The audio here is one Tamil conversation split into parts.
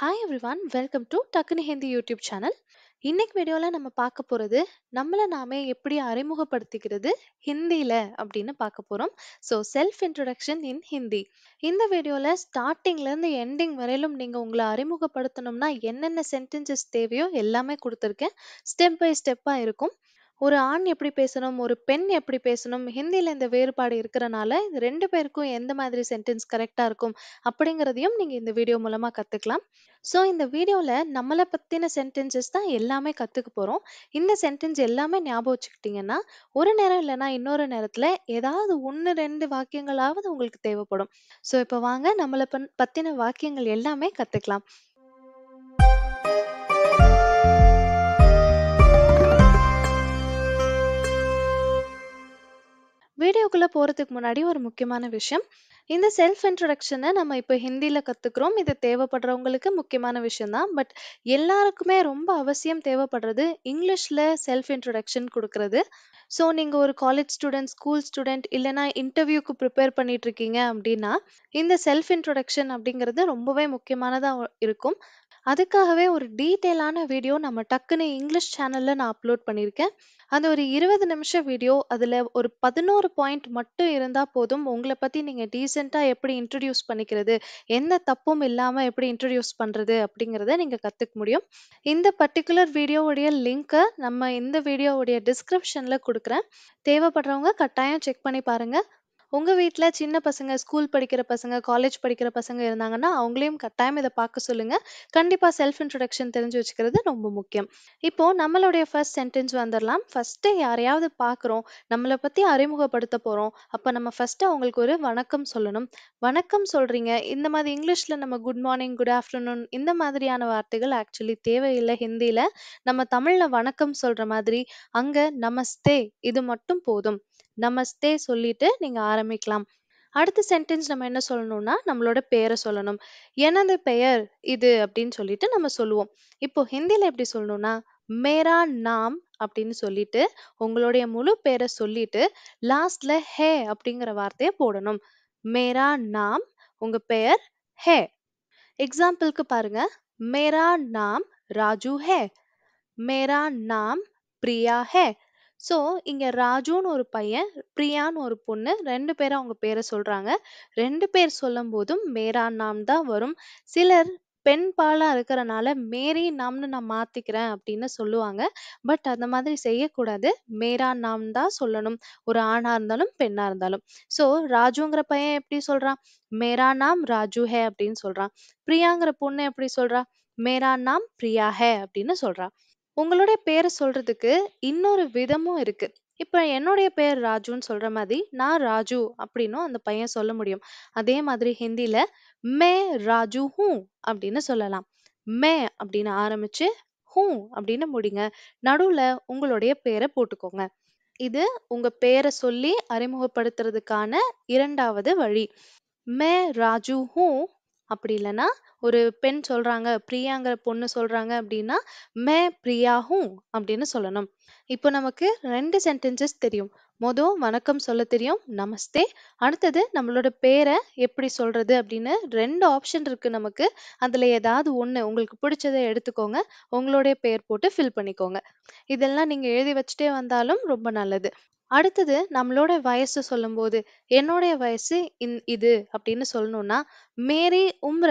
ஹாய் எவ்ரிவான் வெல்கம் டு டக்குனு ஹிந்தி யூடியூப் சேனல் இன்னைக்கு வீடியோவில் நம்ம பார்க்க போகிறது நம்மளை நாமே எப்படி அறிமுகப்படுத்திக்கிறது ஹிந்தியில் அப்படின்னு பார்க்க போகிறோம் so self introduction in Hindi இந்த வீடியோவில் ஸ்டார்டிங்லேருந்து எண்டிங் வரையிலும் நீங்கள் உங்களை அறிமுகப்படுத்தணும்னா என்னென்ன சென்டென்சஸ் தேவையோ எல்லாமே கொடுத்துருக்கேன் ஸ்டெப் பை ஸ்டெப்பாக இருக்கும் ஒரு ஆண் எப்படி பேசணும், ஒரு பெண் எப்படி பேசணும், ஹிந்தியில் இந்த வேறுபாடு இருக்கிறனால இந்த பேருக்கும் எந்த மாதிரி சென்டென்ஸ் கரெக்டாக இருக்கும் அப்படிங்கிறதையும் நீங்க இந்த வீடியோ மூலமா கத்துக்கலாம். ஸோ, இந்த வீடியோல நம்மளை பத்தின சென்டென்சஸ் தான் எல்லாமே கத்துக்க போறோம். இந்த சென்டென்ஸ் எல்லாமே ஞாபகம் வச்சுக்கிட்டீங்கன்னா, ஒரு நேரம் இல்லைன்னா இன்னொரு நேரத்துல ஏதாவது ஒன்று ரெண்டு வாக்கியங்களாவது உங்களுக்கு தேவைப்படும். ஸோ, இப்ப வாங்க நம்மளை பத்தின வாக்கியங்கள் எல்லாமே கத்துக்கலாம். வீடியோக்குள்ளே போகிறதுக்கு முன்னாடி ஒரு முக்கியமான விஷயம் இந்த செல்ஃப் இன்ட்ரடக்ஷனை நம்ம இப்போ ஹிந்தியில் கற்றுக்குறோம் இது தேவைப்படுறவங்களுக்கு முக்கியமான விஷயந்தான் பட் எல்லாருக்குமே ரொம்ப அவசியம் தேவைப்படுறது இங்கிலீஷில் செல்ஃப் இன்ட்ரடக்ஷன் கொடுக்கறது ஸோ நீங்கள் ஒரு காலேஜ் ஸ்டூடெண்ட் ஸ்கூல் ஸ்டூடெண்ட் இல்லைனா இன்டர்வியூக்கு ப்ரிப்பேர் பண்ணிட்டு இருக்கீங்க அப்படின்னா இந்த செல்ஃப் இன்ட்ரடக்ஷன் அப்படிங்கிறது ரொம்பவே முக்கியமானதாக இருக்கும் அதுக்காகவே ஒரு டீட்டெயிலான வீடியோ நம்ம டக்குன்னு இங்கிலீஷ் சேனலில் நான் அப்லோட் பண்ணியிருக்கேன் அந்த ஒரு இருபது நிமிஷ வீடியோ அதில் ஒரு பதினோரு பாயிண்ட் மட்டும் இருந்தால் போதும் உங்களை பற்றி நீங்கள் டீசெண்டாக எப்படி இன்ட்ரடியூஸ் பண்ணிக்கிறது எந்த தப்பும் இல்லாமல் எப்படி இன்ட்ரடியூஸ் பண்ணுறது அப்படிங்கிறத நீங்கள் கற்றுக்க முடியும் இந்த பர்டிகுலர் வீடியோவுடைய லிங்க்கை நம்ம இந்த வீடியோவுடைய டிஸ்கிரிப்ஷனில் கொடுக்குறேன் தேவைப்படுறவங்க கட்டாயம் செக் பண்ணி பாருங்கள் உங்கள் வீட்டில் சின்ன பசங்க ஸ்கூல் படிக்கிற பசங்க காலேஜ் படிக்கிற பசங்க இருந்தாங்கன்னா அவங்களையும் கட்டாயம் இதை பார்க்க சொல்லுங்கள் கண்டிப்பாக செல்ஃப் இன்ட்ரடக்ஷன் தெரிஞ்சு வச்சுக்கிறது ரொம்ப முக்கியம் இப்போது நம்மளுடைய ஃபர்ஸ்ட் சென்டென்ஸ் வந்துடலாம் ஃபஸ்ட்டு யாரையாவது பார்க்குறோம் நம்மளை பற்றி அறிமுகப்படுத்த போகிறோம் அப்போ நம்ம ஃபஸ்ட்டு அவங்களுக்கு ஒரு வணக்கம் சொல்லணும் வணக்கம் சொல்கிறீங்க இந்த மாதிரி இங்கிலீஷில் நம்ம குட் மார்னிங் குட் ஆஃப்டர்நூன் இந்த மாதிரியான வார்த்தைகள் ஆக்சுவலி தேவையில்லை ஹிந்தியில் நம்ம தமிழில் வணக்கம் சொல்கிற மாதிரி அங்கே நமஸ்தே இது மட்டும் போதும் நமஸ்தே சொல்லிட்டு நீங்கள் ஆரம்பிக்கலாம் அடுத்த சென்டென்ஸ் நம்ம என்ன சொல்லணும்னா நம்மளோட பெயரை சொல்லணும் எனது பெயர் இது அப்படின்னு சொல்லிட்டு நம்ம சொல்லுவோம் இப்போ ஹிந்தியில் எப்படி சொல்லணும்னா மேரா நாம் அப்படின்னு சொல்லிட்டு உங்களுடைய முழு பேரை சொல்லிட்டு லாஸ்ட்ல ஹே அப்படிங்கிற வார்த்தையை போடணும் மேரா நாம் உங்க பெயர் ஹே எக்ஸாம்பிளுக்கு பாருங்க மேரா நாம் ராஜு ஹே மேரா நாம் பிரியா ஹே ஸோ இங்க ராஜுன்னு ஒரு பையன் பிரியான்னு ஒரு பொண்ணு ரெண்டு பேரும் அவங்க பேரை சொல்றாங்க ரெண்டு பேர் சொல்லும் போதும் மேரா நாம் தான் வரும் சிலர் பெண் பாலா இருக்கிறனால மேரி நாம்னு நான் மாத்திக்கிறேன் அப்படின்னு சொல்லுவாங்க பட் அந்த மாதிரி செய்யக்கூடாது மேரா நாம் தான் சொல்லணும் ஒரு ஆணா இருந்தாலும் பெண்ணா இருந்தாலும் ஸோ ராஜுங்கிற பையன் எப்படி சொல்றான் மேரா நாம் ராஜு ஹே அப்படின்னு சொல்றான் பிரியாங்கிற பொண்ணு எப்படி சொல்றா மேரா நாம் பிரியா ஹே அப்படின்னு சொல்றா உங்களுடைய பேரை சொல்றதுக்கு இன்னொரு விதமும் இருக்கு இப்போ என்னுடைய பேர் ராஜுன்னு சொல்ற மாதிரி நான் ராஜு அப்படின்னும் அந்த பையன் சொல்ல முடியும் அதே மாதிரி ஹிந்தியில் மே ராஜு ஹூ அப்படின்னு சொல்லலாம் மே அப்படின்னு ஆரம்பிச்சு ஹூ அப்படின்னு முடிங்க நடுவுல உங்களுடைய பேரை போட்டுக்கோங்க இது உங்க பேரை சொல்லி அறிமுகப்படுத்துறதுக்கான இரண்டாவது வழி மே ராஜு ஹூ அப்படி இல்லைன்னா ஒரு பெண் சொல்கிறாங்க பிரியாங்கிற பொண்ணு சொல்கிறாங்க அப்படின்னா மே பிரியாகும் அப்படின்னு சொல்லணும் இப்போ நமக்கு ரெண்டு சென்டென்சஸ் தெரியும் மொதல் வணக்கம் சொல்ல தெரியும் நமஸ்தே அடுத்தது நம்மளோட பேரை எப்படி சொல்கிறது அப்படின்னு ரெண்டு ஆப்ஷன் இருக்குது நமக்கு அதில் ஏதாவது ஒன்று உங்களுக்கு பிடிச்சதை எடுத்துக்கோங்க உங்களுடைய பேர் போட்டு ஃபில் பண்ணிக்கோங்க இதெல்லாம் நீங்கள் எழுதி வச்சுட்டே வந்தாலும் ரொம்ப நல்லது அடுத்தது நம்மளோட வயசு சொல்லும்போது என்னுடைய வயசு இந் இது அப்படின்னு சொல்லணும்னா மேரி உம்ர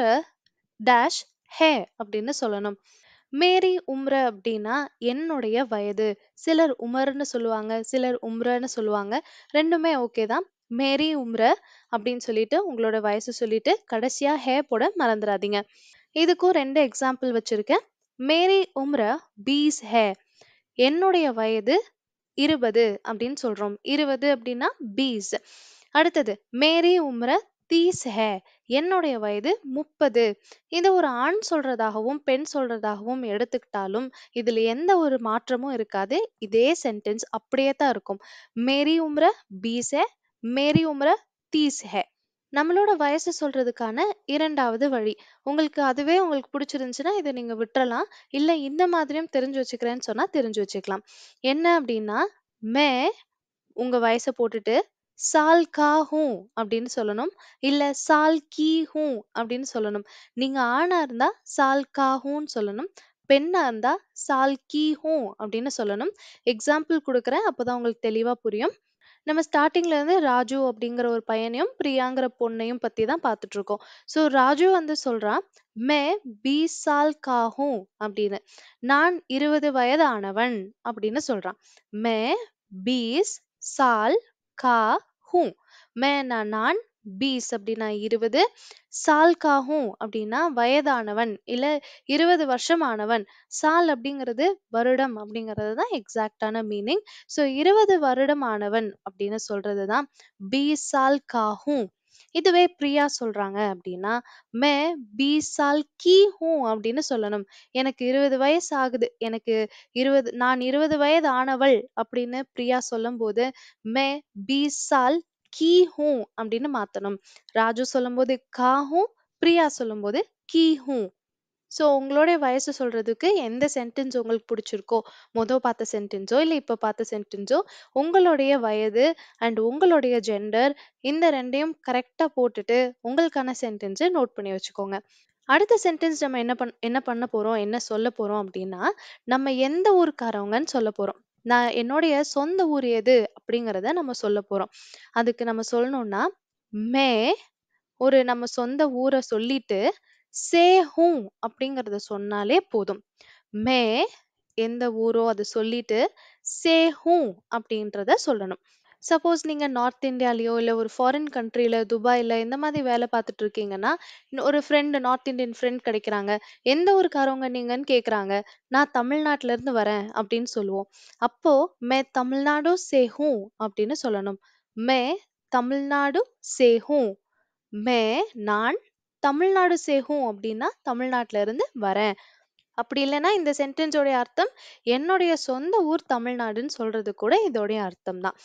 டேஷ் ஹே அப்படின்னு சொல்லணும் மேரி உம்ர அப்படின்னா என்னுடைய வயது சிலர் உமர்னு சொல்லுவாங்க சிலர் உம்ரன்னு சொல்லுவாங்க ரெண்டுமே ஓகே தான் மேரி உம்ர அப்படின்னு சொல்லிட்டு உங்களோட வயசு சொல்லிட்டு கடைசியா ஹே போட மறந்துடாதீங்க இதுக்கும் ரெண்டு எக்ஸாம்பிள் வச்சிருக்கேன் மேரி உம்ர பீஸ் ஹே என்னுடைய வயது இருபது அப்படின்னு சொல்றோம் இருபது அப்படின்னா பீஸ் அடுத்தது மேரி உம்ர தீஸ் ஹே என்னுடைய வயது முப்பது இதை ஒரு ஆண் சொல்றதாகவும் பெண் சொல்றதாகவும் எடுத்துக்கிட்டாலும் இதுல எந்த ஒரு மாற்றமும் இருக்காது இதே சென்டென்ஸ் அப்படியே தான் இருக்கும் மேரி உம்ர பீஸ் ஹே மேரி உம்ர தீஸ் ஹே நம்மளோட வயசு சொல்றதுக்கான இரண்டாவது வழி. உங்களுக்கு அதுவே உங்களுக்கு பிடிச்சிருந்துச்சுன்னா இத நீங்க விட்டுறலாம் இல்ல இந்த மாதிரியும் தெரிஞ்சு வச்சுக்கிறேன்னு சொன்னா தெரிஞ்சு வச்சுக்கலாம். என்ன அப்படின்னா, மே உங்க வயச போட்டுட்டு, சால் கா ஹூ அப்படின்னு சொல்லணும். இல்ல சால் की ஹூ அப்படின்னு சொல்லணும். நீங்க ஆணா இருந்தா சால் கா ஹூன்னு சொல்லணும். பெண்ணா இருந்தா சால் की ஹூ அப்படின்னு சொல்லணும். எக்ஸாம்பிள் குடுக்குறேன். அப்பதான் உங்களுக்கு தெளிவா புரியும். நம்ம ஸ்டார்டிங்ல இருந்து ராஜு அப்படிங்கிற ஒரு பையனையும் பிரியாங்கிற பொண்ணையும் பத்தி தான் பார்த்துட்டு இருக்கோம் ஸோ ராஜு வந்து சொல்றான் மே பீஸ் சால் அப்படின்னு நான் இருபது வயது ஆனவன் அப்படின்னு சொல்றான் மே பீஸ் சால் கா ஹூ மே நான் பீஸ் அப்படின்னா இருபது சால்காகும் அப்படின்னா வயதானவன் இல்லை இருபது வருஷமானவன் சால் அப்படிங்கிறது வருடம் அப்படிங்கிறது தான் எக்ஸாக்டான மீனிங் ஸோ இருபது வருடமானவன் அப்படின்னு சொல்றது தான் பி காகும் இதுவே பிரியா சொல்றாங்க அப்படின்னா மே பி சால் கி ஹூம் அப்படின்னு சொல்லணும் எனக்கு இருபது வயசு ஆகுது எனக்கு இருபது நான் இருபது வயது ஆனவள் அப்படின்னு பிரியா சொல்லும் போது மே பி சால் கீ ஹூ அப்படின்னு மாத்தணும் ராஜு சொல்லும்போது கா ஹூ பிரியா சொல்லும்போது கீ ஹூ ஸோ உங்களுடைய வயசு சொல்றதுக்கு எந்த சென்டென்ஸ் உங்களுக்கு பிடிச்சிருக்கோ முத பார்த்த சென்டென்ஸோ இல்லை இப்போ பார்த்த சென்டென்ஸோ உங்களுடைய வயது அண்ட் உங்களுடைய ஜெண்டர் இந்த ரெண்டையும் கரெக்டாக போட்டுட்டு உங்களுக்கான சென்டென்ஸை நோட் பண்ணி வச்சுக்கோங்க அடுத்த சென்டென்ஸ் நம்ம என்ன பண் என்ன பண்ண போகிறோம் என்ன சொல்ல போகிறோம் அப்படின்னா நம்ம எந்த ஊருக்காரவங்கன்னு சொல்ல போகிறோம் நான் என்னுடைய சொந்த ஊர் எது அப்படிங்கிறத நம்ம சொல்ல போறோம் அதுக்கு நம்ம சொல்லணும்னா மே ஒரு நம்ம சொந்த ஊரை சொல்லிட்டு சே ஹூ அப்படிங்கிறத சொன்னாலே போதும் மே எந்த ஊரோ அதை சொல்லிட்டு சே ஹூ அப்படின்றத சொல்லணும் சப்போஸ் நீங்க நார்த் இந்தியாலயோ, இல்ல ஒரு ஃபாரின் கண்ட்ரில துபாய்ல இந்த மாதிரி வேலை பார்த்துட்டு இருக்கீங்கன்னா, ஒரு ஃப்ரெண்டு நார்த் இந்தியன் ஃப்ரெண்ட் கிடைக்கிறாங்க. "எந்த ஊர்க்காரவங்க நீங்கன்னு?" கேக்குறாங்க "நான் இருந்து வரேன்" அப்படின்னு சொல்லுவோம். அப்போ மே தமிழ்நாடு से அப்படின்னு சொல்லணும். மே தமிழ்நாடு से மே நான் தமிழ்நாடு சேகும் அப்படின்னா, தமிழ்நாட்டுல இருந்து வரேன். அப்படி இல்லைன்னா இந்த சென்டென்ஸோடைய அர்த்தம் என்னுடைய சொந்த ஊர் தமிழ்நாடுன்னு சொல்றது கூட இதோடைய அர்த்தம் தான்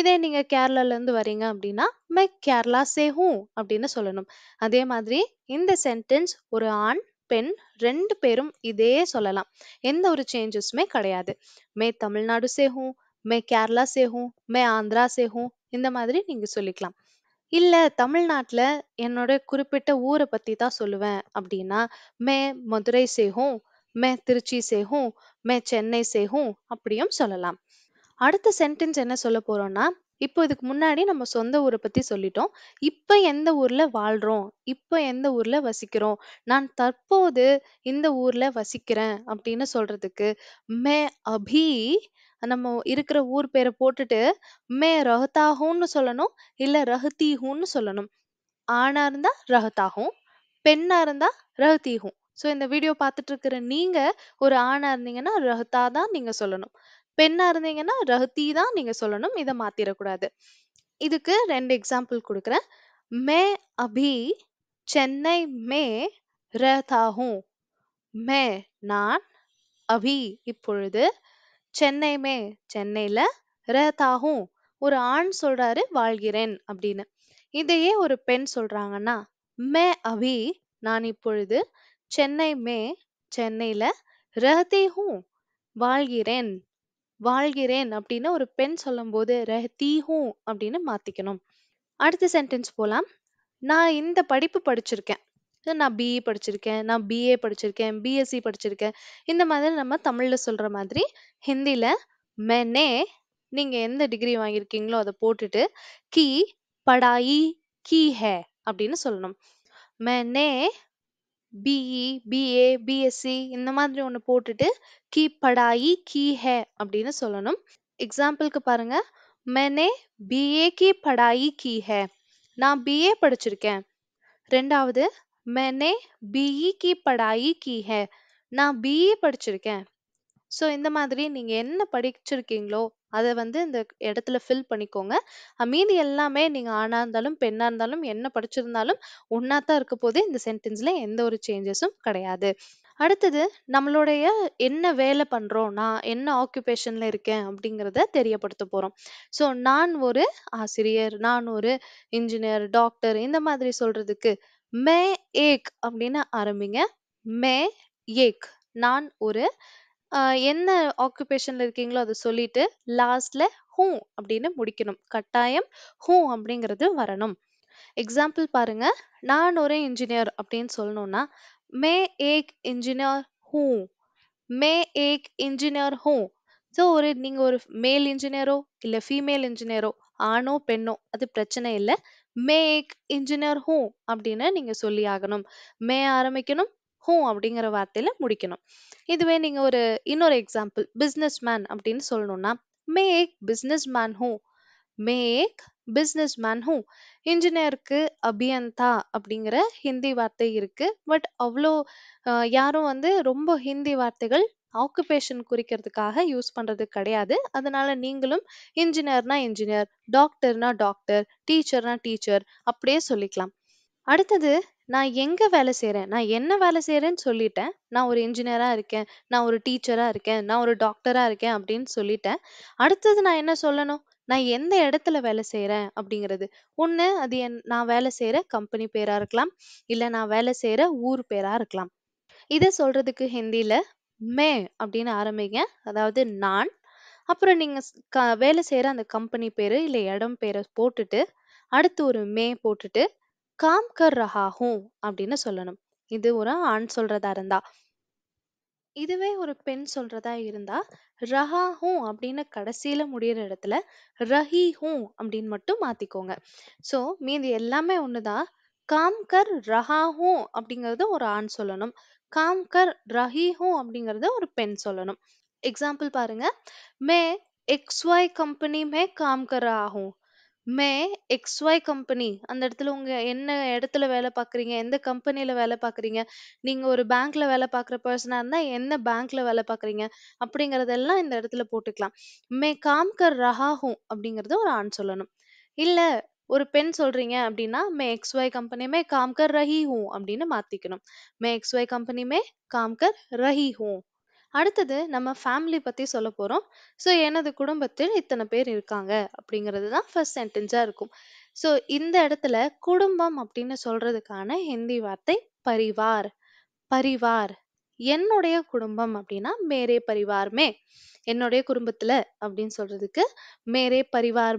இதே நீங்க கேரளாலேருந்து வரீங்க அப்படின்னா மை கேரளா சேஹூ அப்படின்னு சொல்லணும் அதே மாதிரி இந்த சென்டென்ஸ் ஒரு ஆண் பெண் ரெண்டு பேரும் இதே சொல்லலாம் எந்த ஒரு சேஞ்சஸுமே கிடையாது மே தமிழ்நாடு சேகும் மே கேரளா சேஹும் மே ஆந்திரா சேஹூம் இந்த மாதிரி நீங்க சொல்லிக்கலாம் இல்ல தமிழ்நாட்டுல என்னோட குறிப்பிட்ட ஊரை பத்தி தான் சொல்லுவேன் அப்படின்னா மே மதுரை சேகும் மே திருச்சி சேஹும் மே சென்னை சேகும் அப்படியும் சொல்லலாம் அடுத்த சென்டென்ஸ் என்ன சொல்ல போறோம்னா இப்போ இதுக்கு முன்னாடி நம்ம சொந்த ஊரை பத்தி சொல்லிட்டோம் இப்ப எந்த ஊர்ல வாழ்றோம் இப்போ எந்த ஊர்ல வசிக்கிறோம் நான் தற்போது இந்த ஊர்ல வசிக்கிறேன் அப்படின்னு சொல்றதுக்கு மே அபி நம்ம இருக்கிற ஊர் பேரை போட்டுட்டு மே ரஹத்தாகும்னு சொல்லணும் இல்ல ரஹதீஹுன்னு சொல்லணும் ஆணா இருந்தா ரஹதாகும் பெண்ணா இருந்தா ரஹத்தீகும் ஸோ இந்த வீடியோ பார்த்துட்டு இருக்கிற நீங்க ஒரு ஆணா இருந்தீங்கன்னா ரஹ்தா தான் நீங்க சொல்லணும் பெண்ணா இருந்தீங்கன்னா ரஹ்தி தான் நீங்க சொல்லணும் இதை மாத்திரக்கூடாது இதுக்கு ரெண்டு எக்ஸாம்பிள் கொடுக்குறேன் மே அபி சென்னை மே ரஹ்தா மே நான் அபி இப்பொழுது சென்னை மே சென்னையில ரஹ்தாஹூ ஒரு ஆண் சொல்றாரு வாழ்கிறேன் அப்படின்னு இதையே ஒரு பெண் சொல்றாங்கன்னா மே அபி நான் இப்பொழுது சென்னை மே சென்னையில ரஹதி ஹூ வாழ்கிறேன் வாழ்கிறேன் அப்படின்னு ஒரு பெண் சொல்லும் போது ரஹதி ஹூ அப்படின்னு மாத்திக்கணும் அடுத்த சென்டென்ஸ் போலாம் நான் இந்த படிப்பு படிச்சிருக்கேன் நான் பிஇ படிச்சிருக்கேன் நான் பிஏ படிச்சிருக்கேன் பிஎஸ்சி படிச்சிருக்கேன் இந்த மாதிரி நம்ம தமிழ்ல சொல்ற மாதிரி ஹிந்தியில மெனே நீங்க எந்த டிகிரி வாங்கியிருக்கீங்களோ அதை போட்டுட்டு கி படாயி கி ஹே அப்படின்னு சொல்லணும் மெனே பிஇ பிஏ பிஎஸ்சி இந்த மாதிரி ஒன்று போட்டுட்டு கீ படாயி கீ ஹே அப்படின்னு சொல்லணும் எக்ஸாம்பிளுக்கு பாருங்க மெனே பிஏ கி படாயி கீ ஹே நான் பிஏ படிச்சிருக்கேன் ரெண்டாவது மெனே பிஇ e கி படாயி கீ ஹே நான் பிஇ e படிச்சிருக்கேன் ஸோ இந்த மாதிரி நீங்க என்ன படிச்சிருக்கீங்களோ அதை வந்து இந்த இடத்துல ஃபில் பண்ணிக்கோங்க மீதி எல்லாமே நீங்க ஆணா இருந்தாலும் பெண்ணா இருந்தாலும் என்ன படிச்சிருந்தாலும் ஒன்னாத்தான் இருக்க போது இந்த சென்டென்ஸ்ல எந்த ஒரு சேஞ்சஸும் கிடையாது அடுத்தது நம்மளுடைய என்ன வேலை பண்றோம் நான் என்ன ஆக்குபேஷன்ல இருக்கேன் அப்படிங்கிறத தெரியப்படுத்த போறோம் ஸோ நான் ஒரு ஆசிரியர் நான் ஒரு இன்ஜினியர் டாக்டர் இந்த மாதிரி சொல்றதுக்கு மே ஏக் அப்படின்னு ஆரம்பிங்க மே ஏக் நான் ஒரு என்ன ஆக்குபேஷனில் இருக்கீங்களோ அதை சொல்லிட்டு லாஸ்ட்ல ஹூ அப்படின்னு முடிக்கணும் கட்டாயம் ஹூ அப்படிங்கிறது வரணும் எக்ஸாம்பிள் பாருங்க நான் ஒரு இன்ஜினியர் அப்படின்னு சொல்லணும்னா மே ஏக் இன்ஜினியர் ஹூ மே ஏக் இன்ஜினியர் ஹூ ஸோ ஒரு நீங்கள் ஒரு மேல் இன்ஜினியரோ இல்லை ஃபீமேல் இன்ஜினியரோ ஆணோ பெண்ணோ அது பிரச்சனை இல்லை மே ஏக் இன்ஜினியர் ஹூ அப்படின்னு நீங்கள் சொல்லி ஆகணும் மே ஆரம்பிக்கணும் ஹூ அப்படிங்கிற வார்த்தையில முடிக்கணும் இதுவே நீங்க ஒரு இன்னொரு எக்ஸாம்பிள் பிஸ்னஸ் மேன் அப்படின்னு சொல்லணும்னா மேக் பிஸ்னஸ் மேன் ஹூ மேக் பிஸ்னஸ் மேன் ஹூ இன்ஜினியருக்கு அபியந்தா அப்படிங்கிற ஹிந்தி வார்த்தை இருக்கு பட் அவ்வளோ யாரும் வந்து ரொம்ப ஹிந்தி வார்த்தைகள் ஆக்குபேஷன் குறிக்கிறதுக்காக யூஸ் பண்ணுறது கிடையாது அதனால நீங்களும் இன்ஜினியர்னா இன்ஜினியர் டாக்டர்னா டாக்டர் டீச்சர்னா டீச்சர் அப்படியே சொல்லிக்கலாம் அடுத்தது நான் எங்க வேலை செய்கிறேன் நான் என்ன வேலை செய்கிறேன்னு சொல்லிட்டேன். நான் ஒரு இன்ஜினியராக இருக்கேன். நான் ஒரு டீச்சராக இருக்கேன். நான் ஒரு டாக்டராக இருக்கேன் அப்படின்னு சொல்லிட்டேன். அடுத்தது நான் என்ன சொல்லணும்? நான் எந்த இடத்துல வேலை செய்கிறேன் அப்படிங்கிறது. ஒண்ணு அது என் நான் வேலை செய்கிற கம்பெனி பேரா இருக்கலாம். இல்ல நான் வேலை செய்கிற ஊர் பேரா இருக்கலாம். இத சொல்றதுக்கு ஹிந்தியில் மே அப்படின்னு ஆரம்பிங்க. அதாவது நான். அப்புறம் நீங்க க வேலை செய்கிற அந்த கம்பெனி பேரு, இல்ல இடம் பேரை போட்டுட்டு, அடுத்து ஒரு "மே" போட்டுட்டு "काम कर रहा हूँ" அப்படின்னு சொல்லணும். இது ஒரு ஆண் சொல்றதா இருந்தா. இதுவே ஒரு பெண் சொல்றதா இருந்தா, "ரஹா ஹூ" அப்படின்னு கடைசியில முடியிற இடத்துல, "ரஹி ஹூ" அப்படின்னு மட்டும் மாத்திக்கோங்க. ஸோ, மீது எல்லாமே ஒண்ணுதான். "காம் கர் ரஹா ஹூ" அப்படிங்கறத ஒரு ஆண் சொல்லணும். "காம் கர் ரஹி ஹூ" அப்படிங்கறத ஒரு பெண் சொல்லணும். எக்ஸாம்பிள் பாருங்க. மே எக்ஸ் कंपनी கம்பெனி மே காம் கர் हूँ" எக்ஸ் ஒய் கம்பெனி" அந்த இடத்துல உங்க என்ன இடத்துல வேலை பார்க்குறீங்க? எந்த கம்பெனில வேலை பார்க்குறீங்க? நீங்க ஒரு பேங்க்ல வேலை பார்க்குற பர்சனா இருந்தா, என்ன பேங்க்ல வேலை பார்க்குறீங்க? அப்படிங்கறதெல்லாம் இந்த இடத்துல போட்டுக்கலாம். மே काम कर रहा हूँ" ஒரு ஆண் சொல்லணும். இல்ல ஒரு பெண் சொல்றீங்க அப்படின்னா, மே எக்ஸ் ஒய் கம்பெனியுமே காம்கர் ரஹி ஹூ அப்படின்னு மாத்திக்கணும். மே எக்ஸ் ஒய் கம்பெனியுமே காம்கர் ரஹி ஹூ அடுத்தது நம்ம ஃபேமிலி பத்தி சொல்ல போறோம். ஸோ எனது குடும்பத்தில் இத்தனை பேர் இருக்காங்க அப்படிங்கிறது தான் ஃபர்ஸ்ட் சென்டென்ஸா இருக்கும். ஸோ இந்த இடத்துல குடும்பம் அப்படின்னு சொல்றதுக்கான ஹிந்தி வார்த்தை பரிவார். பரிவார். என்னுடைய குடும்பம் அப்படின்னா மேரே பரிவார் என்னுடைய குடும்பத்துல அப்படின்னு சொல்றதுக்கு மேரே பரிவார்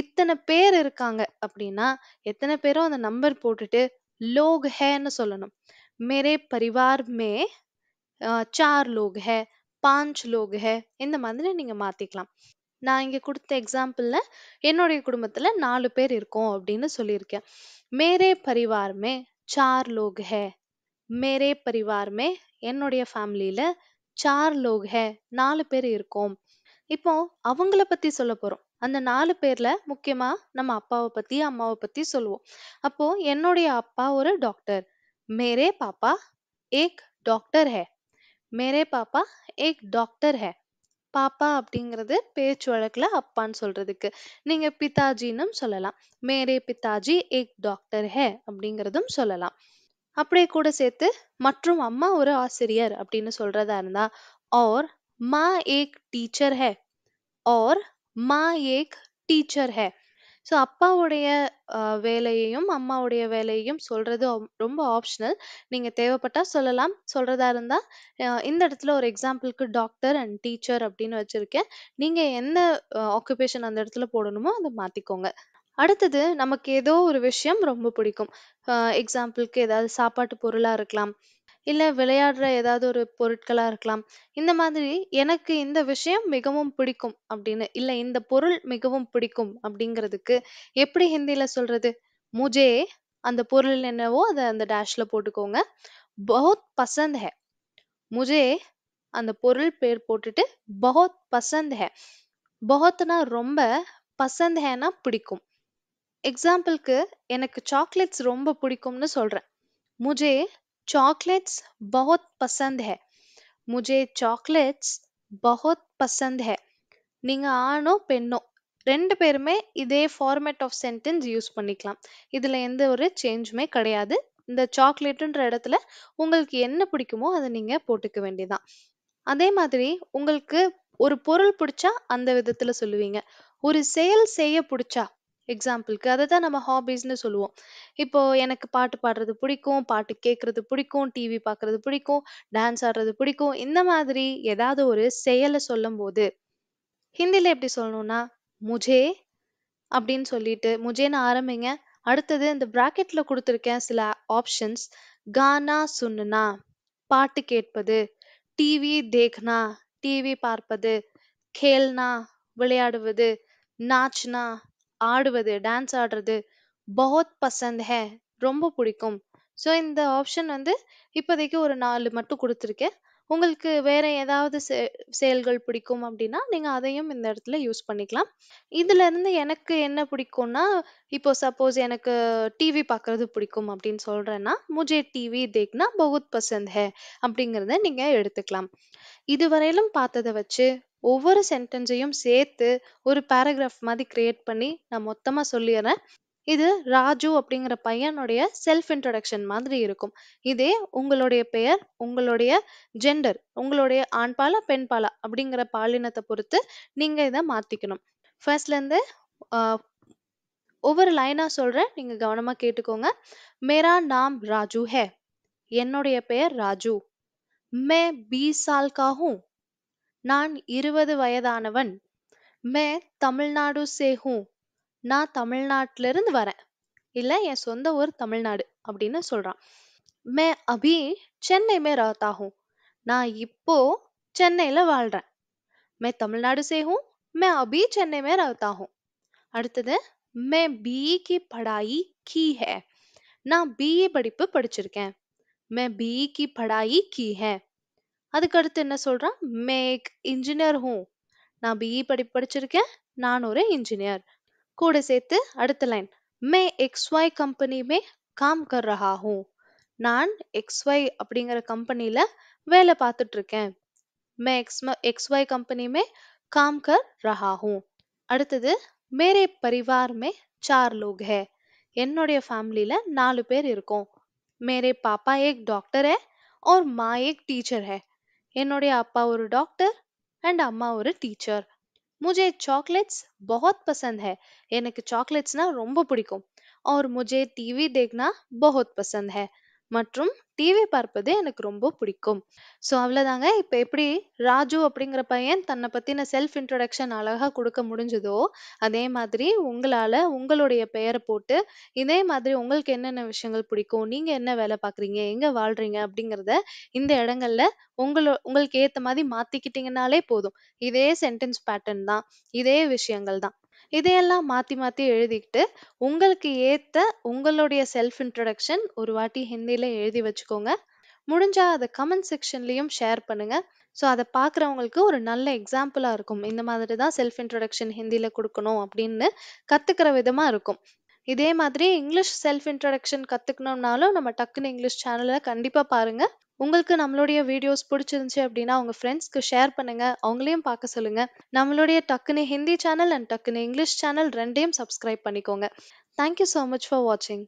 இத்தனை பேர் இருக்காங்க அப்படின்னா எத்தனை பேரும் அந்த நம்பர் போட்டுட்டு லோக் ஹேன்னு சொல்லணும். மேரே பரிவார் மே சார் லோக் ஹே பாஞ்ச் லோக் ஹே இந்த மாதிரி நீங்க மாத்திக்கலாம். நான் இங்க குடுத்த எக்ஸாம்பிள்ல, என்னுடைய குடும்பத்துல நாலு பேர் இருக்கோம் அப்படின்னு சொல்லியிருக்கேன். மேரே परिवार சார் லோக் ஹே "மேரே பரிவார் மே" என்னுடைய ஃபேமிலில சார் லோக் ஹே நாலு பேர் இருக்கோம். இப்போ அவங்கள பத்தி சொல்லப் போறோம். அந்த நாலு பேர்ல முக்கியமா நம்ம அப்பாவ பத்தி, அம்மாவ பத்தி சொல்லுவோம். அப்போ என்னுடைய அப்பா ஒரு டாக்டர். மேரே பாப்பா ஏக் டாக்டர் ஹே मेरे पापा एक डॉक्टर है पापा அப்படிங்கிறது பேர்ச்சு வழக்குல அப்பா ன்னு சொல்றதுக்கு நீங்க பிதாஜினம் சொல்லலாம் मेरे पिताजी एक डॉक्टर है அப்படிங்கறதும் சொல்லலாம் அப்படியே கூட சேர்த்து மற்றும் அம்மா ஒரு ஆசிரியர் அப்படினு சொல்றதா இருந்தா ஆர் मां एक टीचर है और मां एक टीचर है ஸோ அப்பாவுடைய வேலையையும், அம்மாவுடைய வேலையையும் சொல்றது ரொம்ப ஆப்ஷனல். நீங்க தேவைப்பட்டா சொல்லலாம். சொல்றதா இருந்தா, இந்த இடத்துல ஒரு எக்ஸாம்பிள்க்கு டாக்டர் அண்ட் டீச்சர் அப்படின்னு வச்சிருக்கேன். நீங்க என்ன அ ஆக்குபேஷன் அந்த இடத்துல போடணுமோ, அத மாத்திக்கோங்க. அடுத்தது நமக்கு ஏதோ ஒரு விஷயம் ரொம்ப பிடிக்கும். அ எக்ஸாம்பிள்க்கு ஏதாவது சாப்பாட்டு பொருளா இருக்கலாம். இல்ல விளையாடுற ஏதாவது ஒரு பொருட்களா இருக்கலாம். இந்த மாதிரி எனக்கு இந்த விஷயம் மிகவும் பிடிக்கும் அப்படின்னு, இல்ல இந்த பொருள் மிகவும் பிடிக்கும் அப்படிங்கிறதுக்கு எப்படி ஹிந்தியில் சொல்றது? முஜே அந்த பொருள் என்னவோ அத அந்த டாஷ்ல போட்டுக்கோங்க. "बहुत பசந்த் ஹெ முஜே அந்த பொருள் பேர் போட்டுட்டு பஹத் பசந்த் ஹெ "बहुत"னா ரொம்ப, பசந்த் ஹேனா பிடிக்கும். எக்ஸாம்பிள்க்கு எனக்கு சாக்லேட்ஸ் ரொம்ப பிடிக்கும்னு சொல்றேன். முஜே चॉकलेट्स बहुत पसंद है मुझे சாக்லேட்ஸ் बहुत पसंद है நீங்க ஆணோ பெண்ணோ ரெண்டு பேருமே இதே ஃபார்மேட் ஆஃப் சென்டென்ஸ் யூஸ் பண்ணிக்கலாம். இதில் எந்த ஒரு சேஞ்சுமே கிடையாது. இந்த சாக்லேட்டுன்ற இடத்துல உங்களுக்கு என்ன பிடிக்குமோ அதை நீங்கள் போட்டுக்க வேண்டியதான் அதே மாதிரி உங்களுக்கு ஒரு பொருள் பிடிச்சா அந்த விதத்தில் சொல்லுவீங்க. ஒரு செயல் செய்ய பிடிச்சா எக்ஸாம்பிளுக்கு அதை தான் நம்ம ஹாபீஸ்ன்னு சொல்லுவோம். இப்போ எனக்கு பாட்டு பாடுறது பிடிக்கும், பாட்டு கேட்குறது பிடிக்கும், டிவி பார்க்கறது பிடிக்கும், டான்ஸ் ஆடுறது பிடிக்கும். இந்த மாதிரி ஏதாவது ஒரு செயல போது ஹிந்தியில் எப்படி சொல்லணும்னா, "முஜே" அப்படின்னு சொல்லிட்டு, "முஜேன்னு" ஆரம்பிங்க. அடுத்தது இந்த பிராக்கெட்ல கொடுத்துருக்கேன் சில ஆப்ஷன்ஸ். "கானா சுண்ணுனா பாட்டு கேட்பது, "டிவி தேக்னா", டிவி பார்ப்பது, கேள்னா விளையாடுவது, "நாச்னா" ஆடுவது டான்ஸ் ஆடுறது பஹத் பசந்த் ஹே ரொம்ப பிடிக்கும் ஸோ இந்த ஆப்ஷன் வந்து இப்போதைக்கு ஒரு நாலு மட்டும் கொடுத்துருக்கேன் உங்களுக்கு வேறு ஏதாவது செ செயல்கள் பிடிக்கும் அப்படின்னா நீங்கள் அதையும் இந்த இடத்துல யூஸ் பண்ணிக்கலாம் இதுலேருந்து எனக்கு என்ன பிடிக்கும்னா இப்போ சப்போஸ் எனக்கு டிவி பார்க்குறது பிடிக்கும் அப்படின்னு சொல்கிறேன்னா முஜே டிவி தேக்னா பகுத் பசந்த் ஹே அப்படிங்கிறத நீங்கள் எடுத்துக்கலாம் இதுவரையிலும் பார்த்ததை வச்சு ஒவ்வொரு சென்டென்ஸையும் சேர்த்து ஒரு பேராகிராஃப் மாதிரி கிரியேட் பண்ணி நான் மொத்தமாக சொல்லிடுறேன் இது ராஜு அப்படிங்கிற பையனுடைய செல்ஃப் இன்ட்ரடக்ஷன் மாதிரி இருக்கும் இதே உங்களுடைய பெயர் உங்களுடைய ஜெண்டர் உங்களுடைய ஆண்பால பெண்பாலா அப்படிங்கிற பாலினத்தை பொறுத்து நீங்கள் இதை மாற்றிக்கணும் ஃபர்ஸ்ட்லேருந்து ஒவ்வொரு லைனாக சொல்கிறேன் நீங்கள் கவனமாக கேட்டுக்கோங்க மேரா நாம் ராஜு ஹே என்னுடைய பெயர் ராஜு மே பி சால் காஹூ நான் இருபது வயதானவன் மே தமிழ்நாடு சேஹூ நான் தமிழ்நாட்டில இருந்து வரேன் இல்லை என் சொந்த ஊர் தமிழ்நாடு அப்படின்னு சொல்றான் மே அபி சென்னை மே ராத்தாகும் நான் இப்போ சென்னையில வாழ்றேன் மே தமிழ்நாடு சேஹூ மே அபி சென்னை மே ராத்தாகும் அடுத்தது மே பிஇ கி படாயி கி ஹே நான் பிஇ படிப்பு படிச்சிருக்கேன் மே பிஇ கி படாயி கி ஹே அதுக்கடுத்து என்ன சொல்றான் மேக் இன்ஜினியர் ஹூ நான் பிஇ e படி படிச்சிருக்கேன் நான் ஒரு இன்ஜினியர் கூட சேர்த்து அடுத்த லைன் மே எக்ஸ் ஒய் கம்பெனி மே காம் கர் ரஹா ஹூ நான் எக்ஸ் ஒய் அப்படிங்கிற கம்பெனியில வேலை பார்த்துட்டு இருக்கேன் மே எக்ஸ் எக்ஸ் ஒய் கம்பெனி மே காம் கர் ரஹா ஹூ அடுத்தது மேரே பரிவார் மே சார் லோக் ஹே என்னுடைய ஃபேமிலியில நாலு பேர் இருக்கோம் மேரே பாப்பா ஏக் டாக்டர் ஹே और மா एक டீச்சர் ஹே என்னுடைய அப்பா ஒரு டாக்டர் அண்ட் அம்மா ஒரு டீச்சர் मुझे चॉकलेट्स बहुत पसंद है எனக்கு சாக்லேட்ஸ்னா ரொம்ப பிடிக்கும் और मुझे टीवी देखना बहुत पसंद है மற்றும் டிவி பார்ப்பது எனக்கு ரொம்ப பிடிக்கும் ஸோ அவ்வளோதாங்க இப்போ எப்படி ராஜு அப்படிங்கிற பையன் தன்னை பற்றின செல்ஃப் இன்ட்ரடக்ஷன் அழகாக கொடுக்க முடிஞ்சதோ அதே மாதிரி உங்களால் உங்களுடைய பெயரை போட்டு இதே மாதிரி உங்களுக்கு என்னென்ன விஷயங்கள் பிடிக்கும் நீங்கள் என்ன வேலை பார்க்குறீங்க எங்கே வாழ்கிறீங்க அப்படிங்கிறத இந்த இடங்கள்ல உங்களை உங்களுக்கு ஏற்ற மாதிரி மாற்றிக்கிட்டிங்கனாலே போதும் இதே சென்டென்ஸ் பேட்டர்ன் தான் இதே விஷயங்கள் தான் இதையெல்லாம் மாற்றி மாற்றி எழுதிக்கிட்டு உங்களுக்கு ஏற்ற உங்களுடைய செல்ஃப் இன்ட்ரடக்ஷன் ஒரு வாட்டி ஹிந்தியில் எழுதி வச்சுக்கோங்க முடிஞ்சால் அதை கமெண்ட் செக்ஷன்லேயும் ஷேர் பண்ணுங்கள் ஸோ அதை பார்க்குறவங்களுக்கு ஒரு நல்ல எக்ஸாம்பிளாக இருக்கும் இந்த மாதிரி தான் செல்ஃப் இன்ட்ரடக்ஷன் ஹிந்தியில் கொடுக்கணும் அப்படின்னு கற்றுக்கிற விதமாக இருக்கும் இதே மாதிரி இங்கிலீஷ் செல்ஃப் இன்ட்ரடக்ஷன் கற்றுக்கணும்னாலும் நம்ம டக்குன்னு இங்கிலீஷ் சேனலில் கண்டிப்பாக பாருங்கள் உங்களுக்கு நம்மளுடைய வீடியோஸ் பிடிச்சிருந்துச்சி அப்படின்னா உங்கள் ஃப்ரெண்ட்ஸ்க்கு ஷேர் பண்ணுங்கள் அவங்களையும் பார்க்க சொல்லுங்கள் நம்மளுடைய டக்குன்னு ஹிந்தி சேனல் அண்ட் டக்குன்னு இங்கிலீஷ் சேனல் ரெண்டையும் சப்ஸ்கிரைப் பண்ணிக்கோங்க தேங்க்யூ ஸோ மச் ஃபார் வாட்சிங்